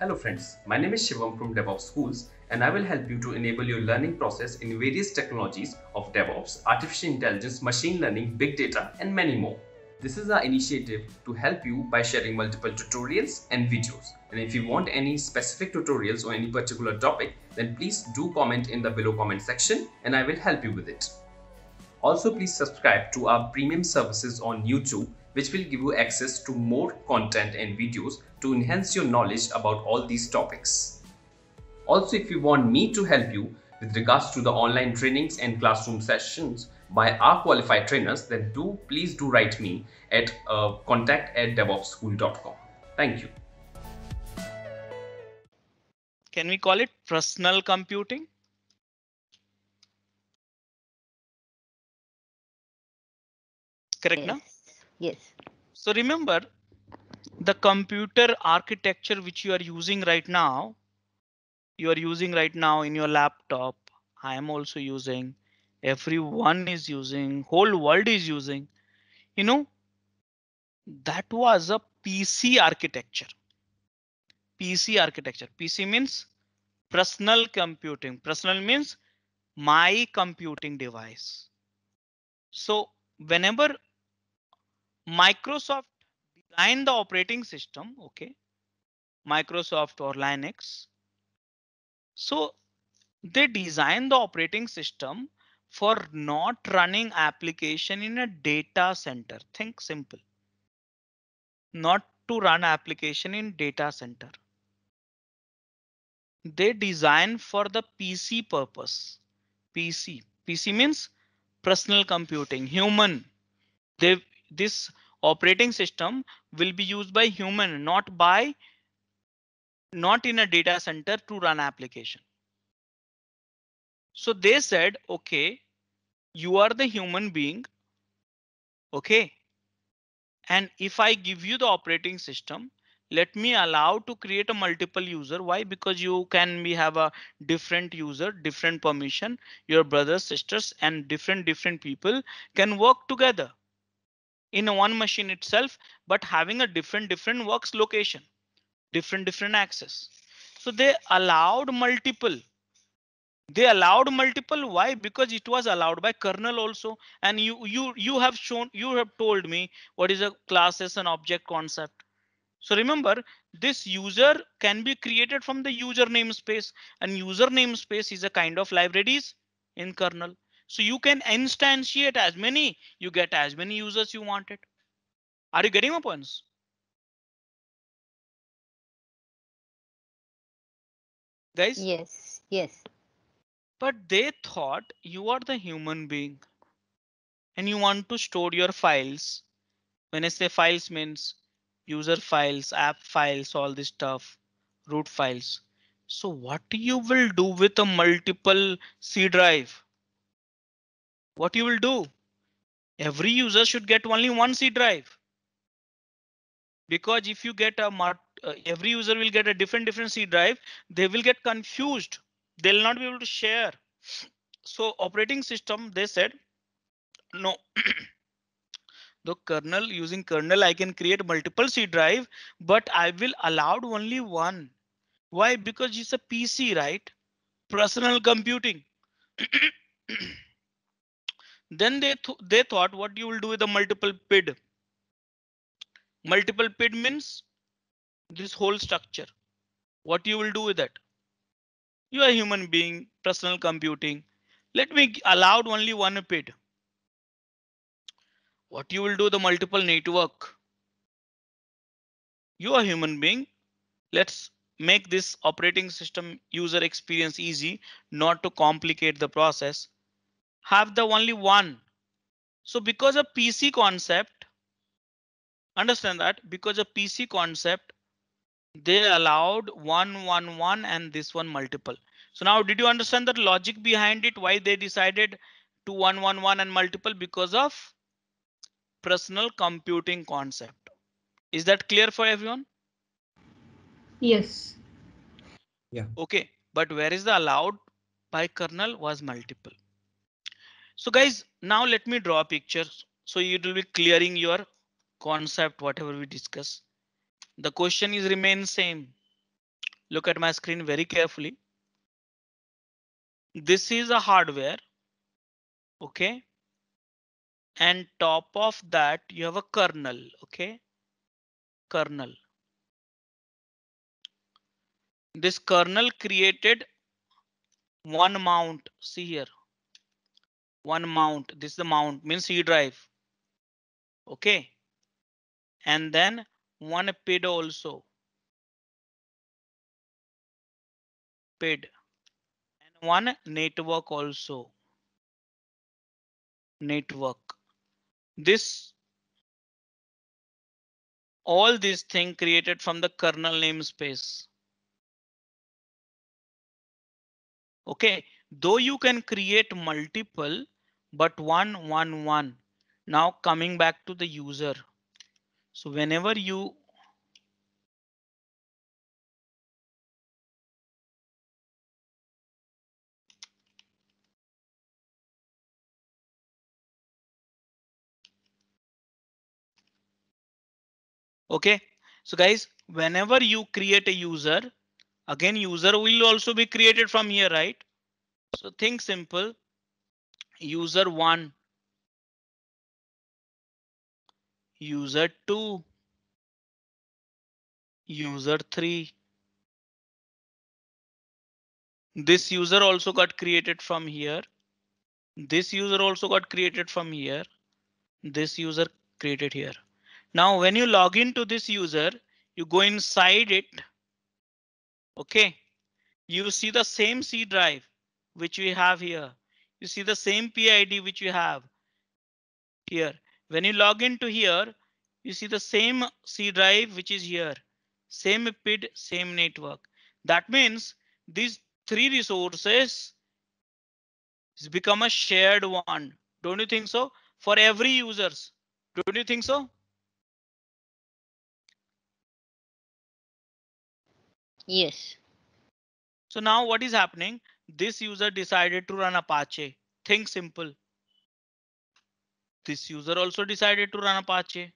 Hello friends, my name is Shivam from DevOps Schools and I will help you to enable your learning process in various technologies of DevOps, artificial intelligence, machine learning, big data and many more. This is our initiative to help you by sharing multiple tutorials and videos. And if you want any specific tutorials or any particular topic, then please do comment in the below comment section and I will help you with it. Also please subscribe to our premium services on YouTube which will give you access to more content and videos to enhance your knowledge about all these topics. Also, if you want me to help you with regards to the online trainings and classroom sessions by our qualified trainers, then do please do write me at uh, contact at devopschool.com. Thank you. Can we call it personal computing? Correct, yes. no? Yes. So remember the computer architecture which you are using right now, you are using right now in your laptop. I am also using, everyone is using, whole world is using. You know, that was a PC architecture. PC architecture. PC means personal computing. Personal means my computing device. So whenever Microsoft designed the operating system, okay, Microsoft or Linux. So they designed the operating system for not running application in a data center. Think simple. Not to run application in data center. They design for the PC purpose. PC. PC means personal computing, human. They, this operating system will be used by human, not by not in a data center to run application. So they said, OK, you are the human being. OK. And if I give you the operating system, let me allow to create a multiple user. Why? Because you can we have a different user, different permission. Your brothers, sisters and different different people can work together in one machine itself, but having a different different works location, different different access. So they allowed multiple. They allowed multiple. Why? Because it was allowed by kernel also. And you you you have shown you have told me what is a classes and object concept. So remember this user can be created from the user namespace and user namespace is a kind of libraries in kernel. So you can instantiate as many, you get as many users you wanted. Are you getting my points? Guys? Yes, yes. But they thought you are the human being and you want to store your files. When I say files means user files, app files, all this stuff, root files. So what you will do with a multiple C drive? what you will do? Every user should get only one C drive. Because if you get a uh, every user will get a different different C drive, they will get confused. They will not be able to share. So operating system, they said, no. the kernel using kernel, I can create multiple C drive, but I will allowed only one. Why? Because it's a PC, right? Personal computing. Then they, th they thought what you will do with the multiple PID. Multiple PID means this whole structure. What you will do with that? You are human being, personal computing. Let me allowed only one PID. What you will do the multiple network? You are human being. Let's make this operating system user experience easy, not to complicate the process have the only one. So because of PC concept, understand that because of PC concept, they allowed one, one, one, and this one multiple. So now did you understand the logic behind it? Why they decided to one, one, one and multiple because of personal computing concept. Is that clear for everyone? Yes. Yeah. Okay. But where is the allowed by kernel was multiple. So guys, now let me draw a picture. So it will be clearing your concept, whatever we discuss. The question is remain same. Look at my screen very carefully. This is a hardware. Okay. And top of that you have a kernel. Okay. Kernel. This kernel created one mount. See here one mount. This is the mount means C drive. Okay. And then one PID also. PID. And one network also. Network. This all these thing created from the kernel namespace. Okay, though you can create multiple, but one, one, one. Now coming back to the user. So whenever you okay so guys whenever you create a user again user will also be created from here right so think simple. User one. User two. User three. This user also got created from here. This user also got created from here. This user created here. Now, when you log into this user, you go inside it. OK, you see the same C drive which we have here. You see the same PID which you have here. When you log into here, you see the same C drive which is here. Same PID, same network. That means these three resources become a shared one. Don't you think so? For every users. Don't you think so? Yes. So now what is happening? This user decided to run Apache. Think simple. This user also decided to run Apache.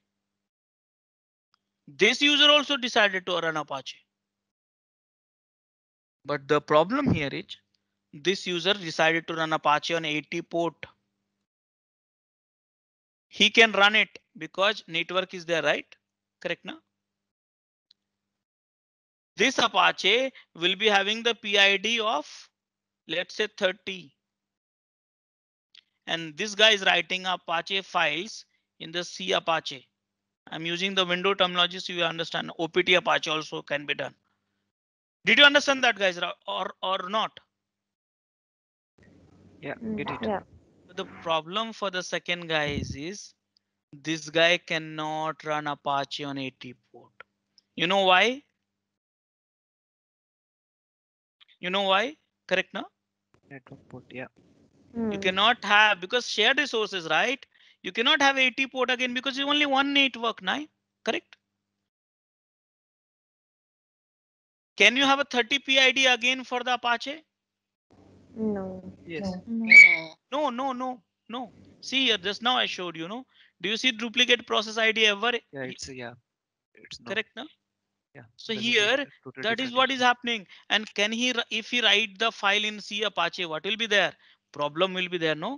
This user also decided to run Apache. But the problem here is this user decided to run Apache on 80 port. He can run it because network is there, right? Correct now. This Apache will be having the PID of let's say 30. And this guy is writing Apache files in the C Apache. I'm using the window terminology so you understand OPT Apache also can be done. Did you understand that guys or, or not? Yeah, mm, get it. Yeah. The problem for the second guy is, is this guy cannot run Apache on 80 port. You know why? You know why? Correct now? Network port, yeah. Hmm. You cannot have because shared resources, right? You cannot have 80 port again because you only one network, nine, correct? Can you have a 30 PID again for the Apache? No. Yes. No, no, no, no. no. See here, uh, just now I showed you, know. Do you see duplicate process ID ever? Yeah, it's yeah. It's correct, no? so here that is what is happening and can he if he write the file in c apache what will be there problem will be there no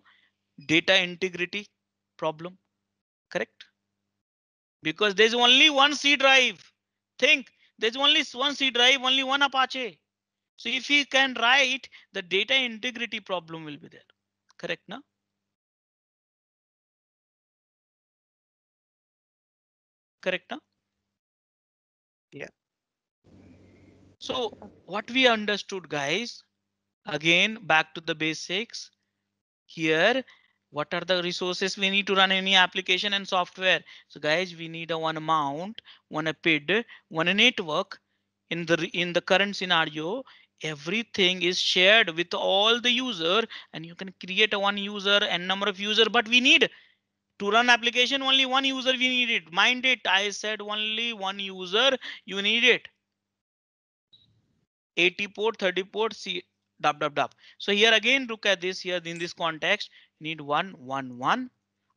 data integrity problem correct because there's only one c drive think there's only one c drive only one apache so if he can write the data integrity problem will be there correct now correct now yeah. So what we understood, guys, again, back to the basics here. What are the resources we need to run any application and software? So guys, we need a one amount, one a PID, one a network. In the in the current scenario, everything is shared with all the user and you can create a one user and number of user, but we need to run application only one user we need it mind it i said only one user you need it 80 port 30 port see dub dub dub so here again look at this here in this context need one one one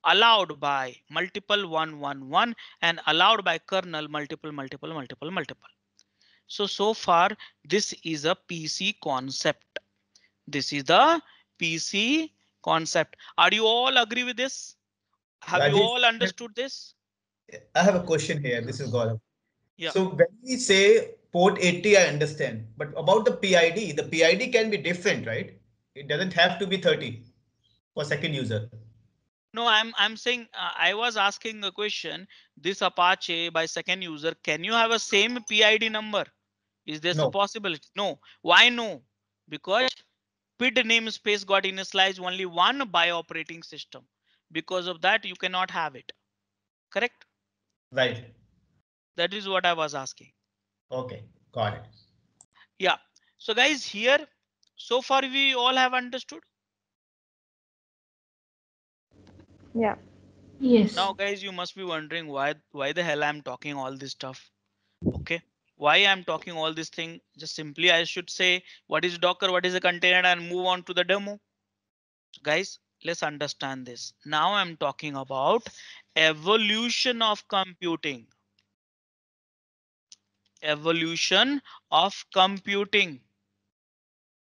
allowed by multiple one one one and allowed by kernel multiple multiple multiple multiple so so far this is a pc concept this is the pc concept are you all agree with this have you all understood this? I have a question here. This is Gaurav. Yeah. So when we say port 80, I understand, but about the PID, the PID can be different, right? It doesn't have to be 30 for second user. No, I'm I'm saying uh, I was asking a question. This Apache by second user, can you have a same PID number? Is this no. a possibility? No. Why no? Because PID namespace got initialized only one by operating system because of that you cannot have it correct right that is what i was asking okay got it yeah so guys here so far we all have understood yeah yes now guys you must be wondering why why the hell i'm talking all this stuff okay why i'm talking all this thing just simply i should say what is docker what is a container and move on to the demo guys let's understand this. Now I'm talking about evolution of computing. Evolution of computing.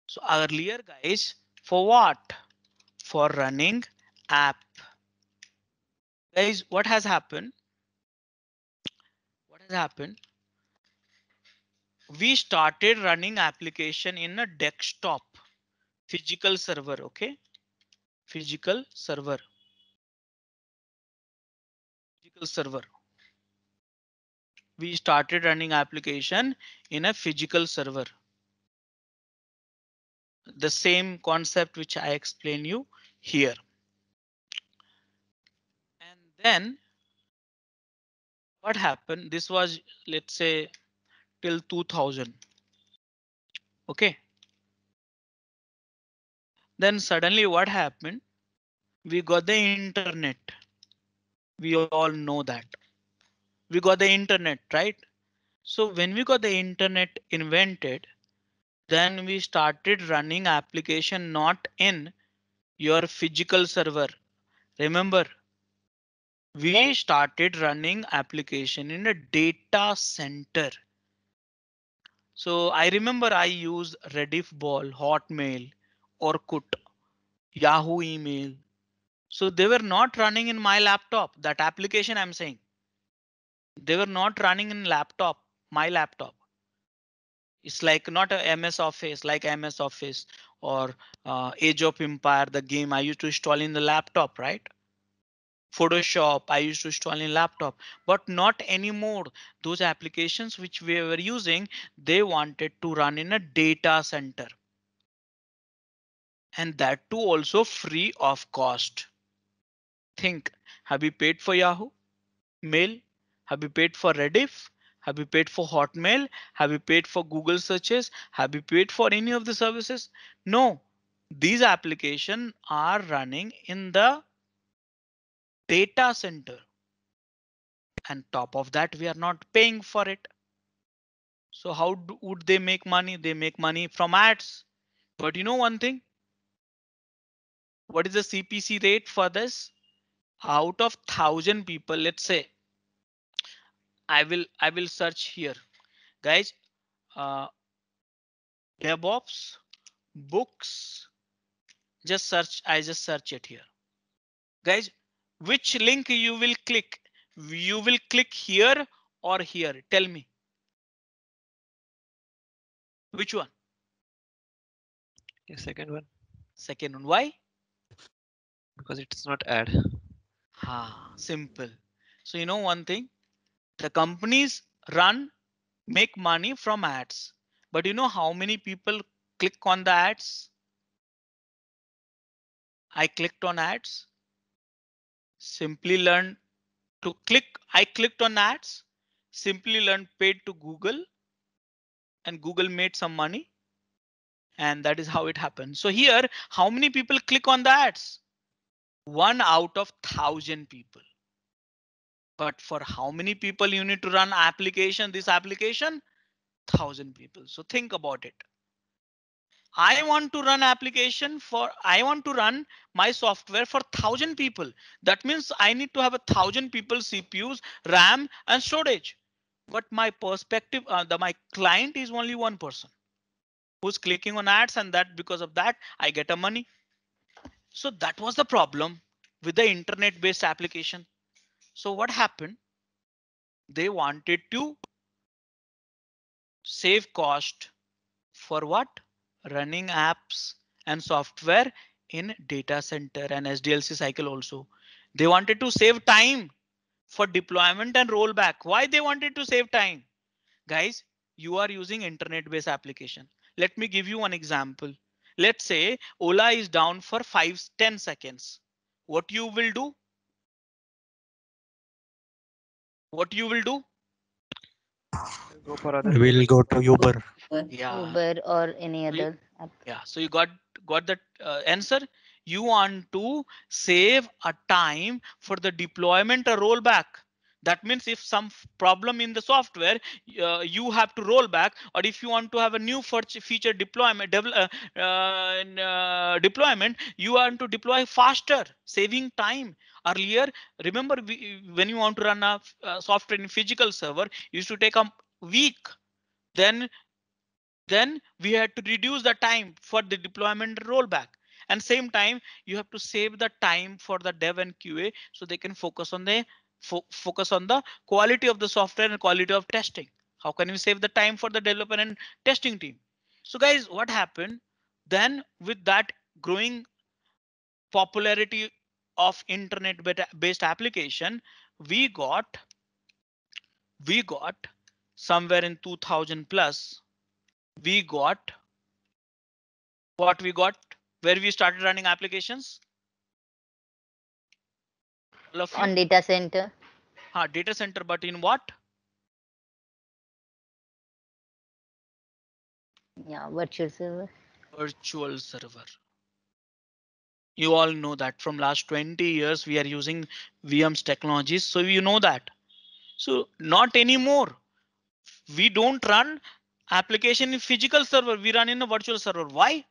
So earlier guys, for what? For running app. Guys, what has happened? What has happened? We started running application in a desktop physical server. Okay physical server. Physical server. We started running application in a physical server. The same concept which I explain you here. And then what happened? This was let's say till 2000. Okay, then suddenly what happened? We got the internet. We all know that. We got the internet, right? So when we got the internet invented, then we started running application not in your physical server. Remember, we started running application in a data center. So I remember I used Rediff Ball, Hotmail, Orkut, Yahoo email. So they were not running in my laptop. That application I'm saying. They were not running in laptop, my laptop. It's like not a MS Office, like MS Office or uh, Age of Empire, the game I used to install in the laptop, right? Photoshop, I used to install in laptop, but not anymore. Those applications which we were using, they wanted to run in a data center and that too also free of cost. Think, have you paid for Yahoo Mail? Have you paid for Rediff? Have you paid for Hotmail? Have you paid for Google searches? Have you paid for any of the services? No, these applications are running in the data center. And top of that, we are not paying for it. So how do, would they make money? They make money from ads. But you know one thing, what is the CPC rate for this? Out of thousand people, let's say. I will I will search here, guys. Uh, DevOps books. Just search. I just search it here, guys. Which link you will click? You will click here or here. Tell me. Which one? The second one. Second one. Why? because it's not ad. Ha! simple. So you know one thing, the companies run make money from ads, but you know how many people click on the ads? I clicked on ads. Simply learn to click. I clicked on ads. Simply learn paid to Google, and Google made some money, and that is how it happened. So here, how many people click on the ads? one out of thousand people but for how many people you need to run application this application thousand people so think about it i want to run application for i want to run my software for thousand people that means i need to have a thousand people cpus ram and storage but my perspective uh, the my client is only one person who's clicking on ads and that because of that i get a money so that was the problem with the internet based application. So what happened? They wanted to save cost for what? Running apps and software in data center and SDLC cycle also. They wanted to save time for deployment and rollback. Why they wanted to save time? Guys, you are using internet based application. Let me give you one example. Let's say Ola is down for five, 10 seconds. What you will do? What you will do? Go for other. We'll go to Uber. Yeah. Uber or any other. App. Yeah. So you got got that uh, answer. You want to save a time for the deployment or rollback. That means if some problem in the software, uh, you have to roll back, or if you want to have a new feature deployment, uh, uh, uh, deployment, you want to deploy faster, saving time. Earlier, remember we, when you want to run a, a uh, software in physical server, used to take a week. Then, then we had to reduce the time for the deployment rollback and same time you have to save the time for the dev and qa so they can focus on the fo focus on the quality of the software and quality of testing. How can we save the time for the development and testing team? So guys, what happened then with that growing popularity of internet based application, we got we got somewhere in 2000 plus we got what we got where we started running applications Love on data center. Huh, data center, but in what? Yeah, virtual server. Virtual server. You all know that from last 20 years we are using VMs technologies, so you know that. So not anymore. We don't run application in physical server. We run in a virtual server. Why?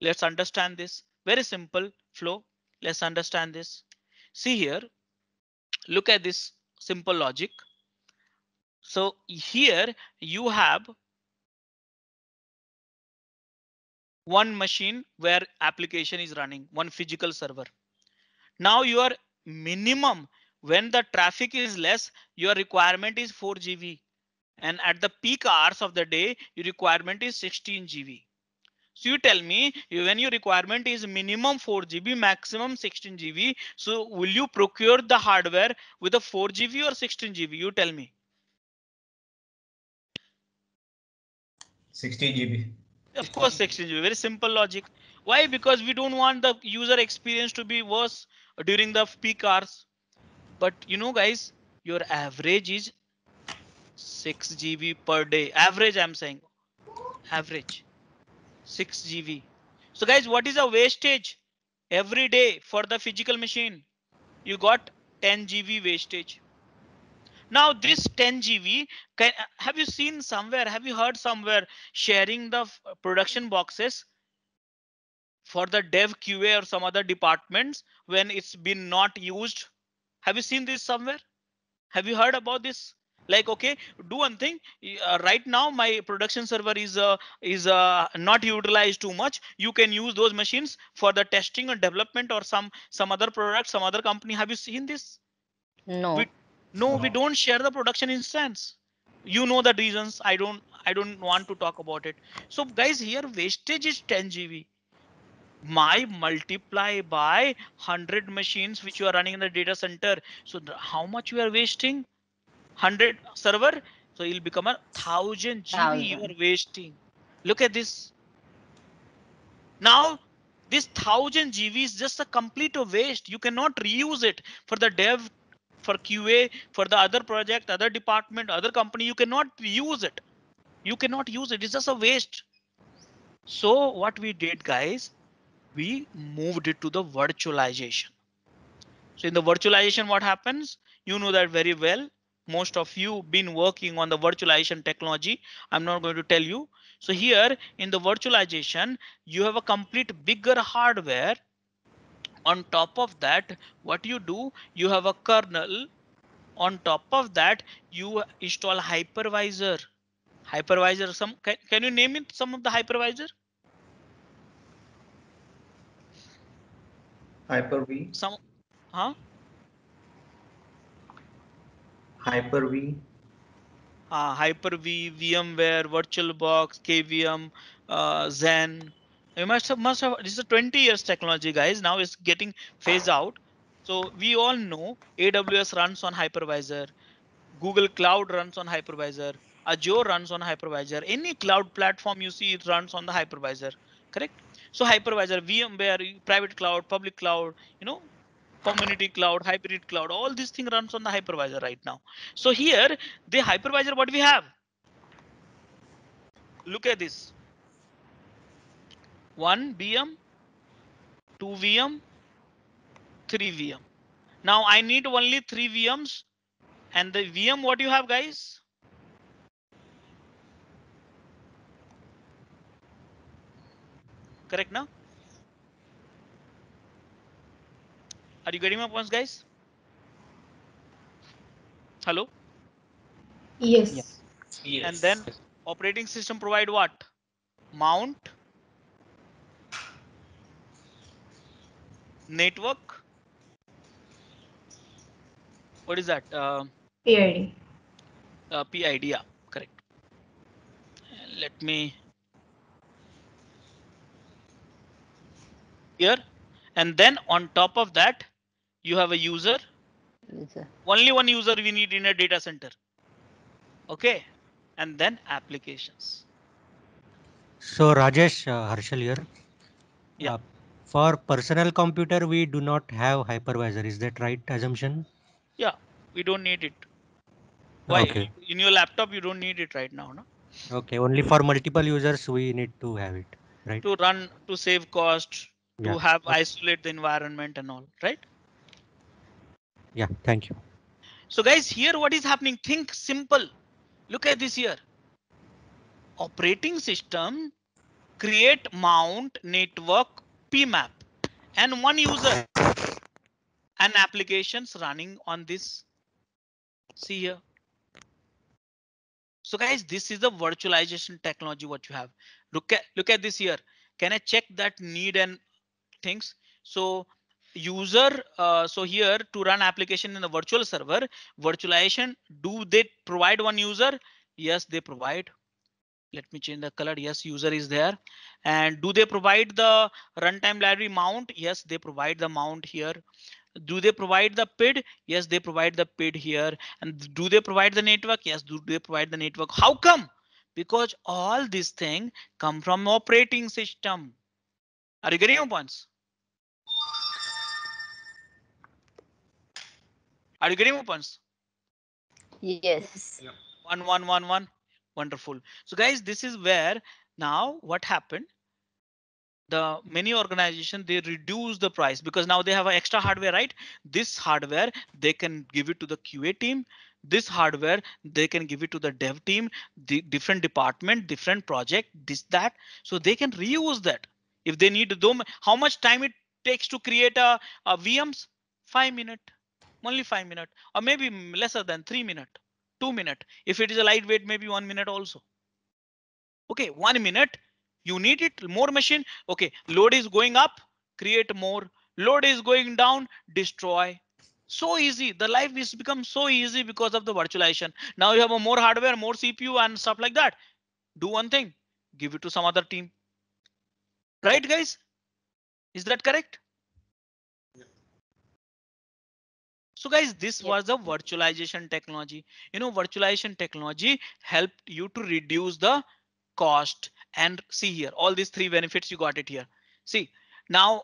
Let's understand this. Very simple flow. Let's understand this. See here, look at this simple logic. So here you have one machine where application is running, one physical server. Now your minimum when the traffic is less, your requirement is 4 GB. And at the peak hours of the day, your requirement is 16 GB. So you tell me when your requirement is minimum 4 GB, maximum 16 GB. So will you procure the hardware with a 4 GB or 16 GB? You tell me. 16 GB. Of course, 16 GB. Very simple logic. Why? Because we don't want the user experience to be worse during the peak hours. But you know, guys, your average is 6 GB per day. Average, I'm saying. Average. 6 GV. So guys, what is the wastage every day for the physical machine? You got 10 GV wastage. Now this 10 GV, can, have you seen somewhere, have you heard somewhere sharing the production boxes for the dev QA or some other departments when it's been not used? Have you seen this somewhere? Have you heard about this? like okay do one thing uh, right now my production server is uh, is uh, not utilized too much you can use those machines for the testing or development or some some other product some other company have you seen this no we, no, no. we don't share the production instance you know the reasons i don't i don't want to talk about it so guys here wastage is 10 gb my multiply by 100 machines which you are running in the data center so the, how much you are wasting 100 server so it'll become a thousand gb you're wasting look at this now this thousand gb is just a complete waste you cannot reuse it for the dev for qa for the other project other department other company you cannot use it you cannot use it it's just a waste so what we did guys we moved it to the virtualization so in the virtualization what happens you know that very well most of you been working on the virtualization technology. I'm not going to tell you. So here in the virtualization, you have a complete bigger hardware. On top of that, what you do, you have a kernel. On top of that, you install hypervisor. Hypervisor, some can, can you name it some of the hypervisor? Hyper-V. Some, huh? Hyper-V? Uh, Hyper-V, VMware, VirtualBox, KVM, uh, Zen. You must have, must have, this is a 20 years technology, guys. Now it's getting phased out. So we all know AWS runs on hypervisor. Google Cloud runs on hypervisor. Azure runs on hypervisor. Any cloud platform you see, it runs on the hypervisor. Correct? So hypervisor, VMware, private cloud, public cloud, you know, community cloud, hybrid cloud, all these things runs on the hypervisor right now. So here, the hypervisor, what we have? Look at this. One VM, two VM, three VM. Now I need only three VMs and the VM what you have guys? Correct now? Are you getting my points, guys? Hello? Yes. yes. yes. And then operating system provide what? Mount, network. What is that? Uh, PID. Uh, PID, yeah, correct. Let me here and then on top of that you have a user. Yes, Only one user we need in a data center. Okay. And then applications. So Rajesh uh, Harshal here. Yeah. Uh, for personal computer, we do not have hypervisor. Is that right assumption? Yeah, we don't need it. Why? Okay. In your laptop, you don't need it right now, no? Okay, only for multiple users, we need to have it, right? To run, to save cost, yeah. to have isolate the environment and all, right? yeah thank you so guys here what is happening think simple look at this here operating system create mount network pmap and one user and applications running on this see here so guys this is the virtualization technology what you have look at look at this here can i check that need and things so user uh, so here to run application in a virtual server virtualization do they provide one user yes they provide let me change the color yes user is there and do they provide the runtime library mount yes they provide the mount here do they provide the PID? Yes, they provide the PID here. And do they provide the network? Yes, do they provide the network? How come? Because all these things come from operating system. Are you getting your points? Are you getting opens? Yes. Yeah. One, one, one, one. Wonderful. So guys, this is where now what happened? The many organization they reduce the price because now they have extra hardware, right? This hardware they can give it to the QA team this hardware they can give it to the dev team the different department different project this that so they can reuse that if they need them how much time it takes to create a, a vms five minute only five minute or maybe lesser than three minute, two minute. If it is a lightweight, maybe one minute also. Okay, one minute. You need it more machine. Okay, load is going up, create more. Load is going down, destroy. So easy. The life is become so easy because of the virtualization. Now you have a more hardware, more CPU and stuff like that. Do one thing, give it to some other team. Right, guys? Is that correct? So guys, this yeah. was the virtualization technology. You know, virtualization technology helped you to reduce the cost and see here all these three benefits you got it here. See now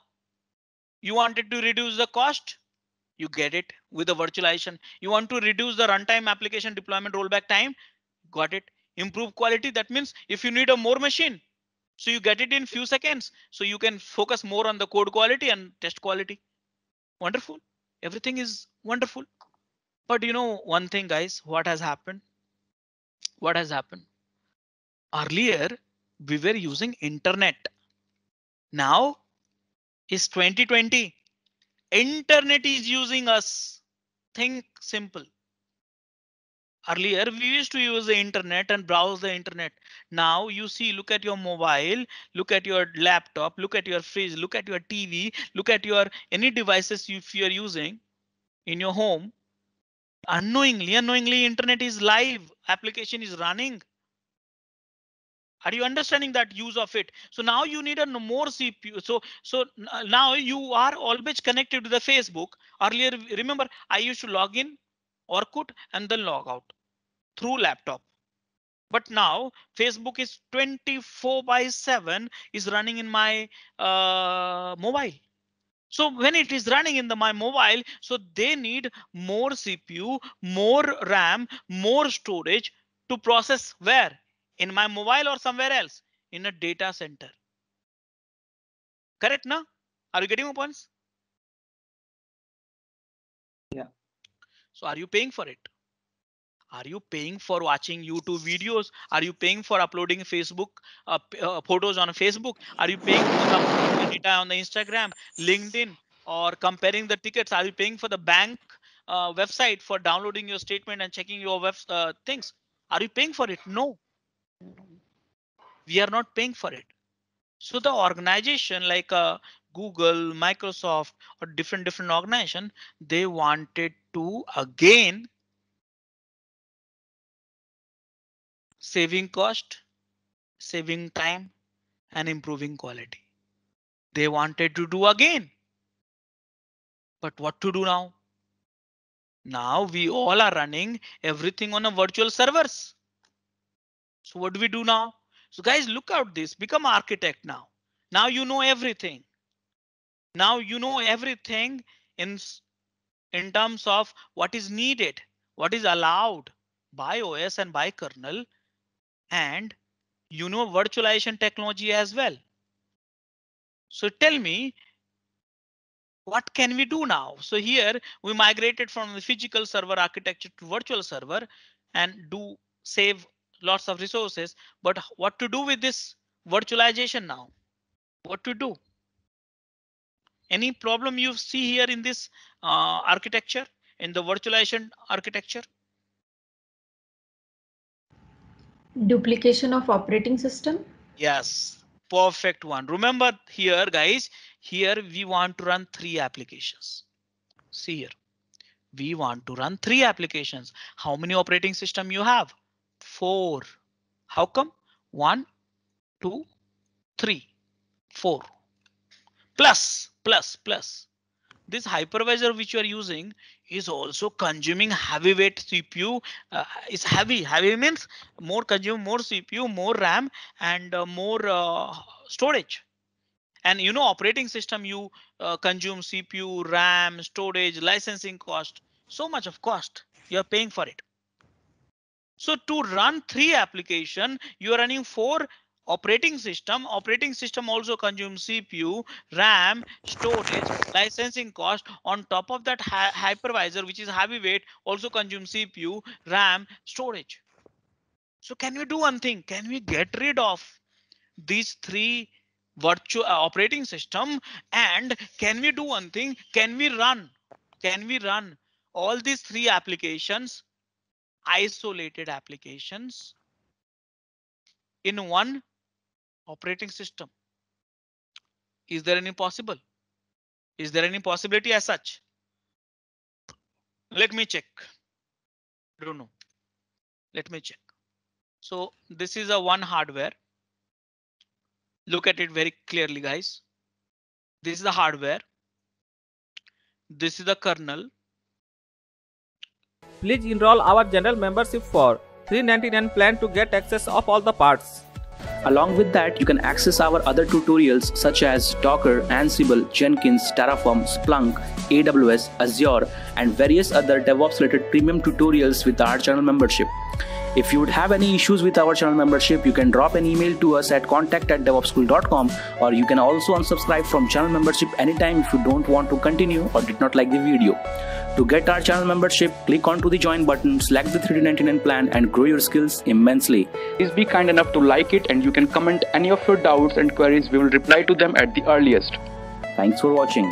you wanted to reduce the cost. You get it with the virtualization. You want to reduce the runtime application deployment rollback time. Got it. Improve quality. That means if you need a more machine, so you get it in few seconds. So you can focus more on the code quality and test quality. Wonderful everything is wonderful but you know one thing guys what has happened what has happened earlier we were using internet now is 2020 internet is using us think simple earlier we used to use the internet and browse the internet now you see look at your mobile look at your laptop look at your fridge look at your tv look at your any devices if you are using in your home unknowingly unknowingly internet is live application is running are you understanding that use of it so now you need a more cpu so so uh, now you are always connected to the facebook earlier remember i used to log in or and then log out through laptop. But now Facebook is 24 by 7 is running in my uh, mobile. So when it is running in the my mobile, so they need more CPU, more RAM, more storage to process where in my mobile or somewhere else in a data center. Correct now? Are you getting my points? Yeah. So are you paying for it? Are you paying for watching YouTube videos? Are you paying for uploading Facebook uh, uh, photos on Facebook? Are you paying for data on the Instagram, LinkedIn, or comparing the tickets? Are you paying for the bank uh, website for downloading your statement and checking your web uh, things? Are you paying for it? No, we are not paying for it. So the organization, like uh, Google, Microsoft, or different different organization, they wanted to again saving cost, saving time, and improving quality. They wanted to do again. But what to do now? Now we all are running everything on a virtual servers. So what do we do now? So guys, look out this, become architect now. Now you know everything. Now you know everything in, in terms of what is needed, what is allowed by OS and by kernel, and you know virtualization technology as well. So tell me, what can we do now? So here we migrated from the physical server architecture to virtual server and do save lots of resources. But what to do with this virtualization now? What to do? Any problem you see here in this uh, architecture, in the virtualization architecture? Duplication of operating system? Yes, perfect one. Remember here, guys, here we want to run three applications. See here, we want to run three applications. How many operating system you have? Four. How come? One, two, three, four. Plus plus plus. This hypervisor which you are using is also consuming heavyweight CPU. Uh, is heavy. Heavy means more consume more CPU, more RAM, and uh, more uh, storage. And you know, operating system you uh, consume CPU, RAM, storage, licensing cost. So much of cost you are paying for it. So to run three application, you are running four operating system operating system also consumes cpu ram storage licensing cost on top of that hypervisor which is heavyweight also consumes cpu ram storage so can we do one thing can we get rid of these three virtual uh, operating system and can we do one thing can we run can we run all these three applications isolated applications in one operating system. Is there any possible? Is there any possibility as such? Let me check. I don't know. Let me check. So this is a one hardware. Look at it very clearly, guys. This is the hardware. This is the kernel. Please enroll our general membership for 399 plan to get access of all the parts. Along with that, you can access our other tutorials such as Docker, Ansible, Jenkins, Terraform, Splunk, AWS, Azure, and various other DevOps related premium tutorials with our channel membership. If you would have any issues with our channel membership, you can drop an email to us at contact at devopschool.com or you can also unsubscribe from channel membership anytime if you don't want to continue or did not like the video. To get our channel membership, click onto the join button, select the 399 plan and grow your skills immensely. Please be kind enough to like it and you can comment any of your doubts and queries. We will reply to them at the earliest. Thanks for watching.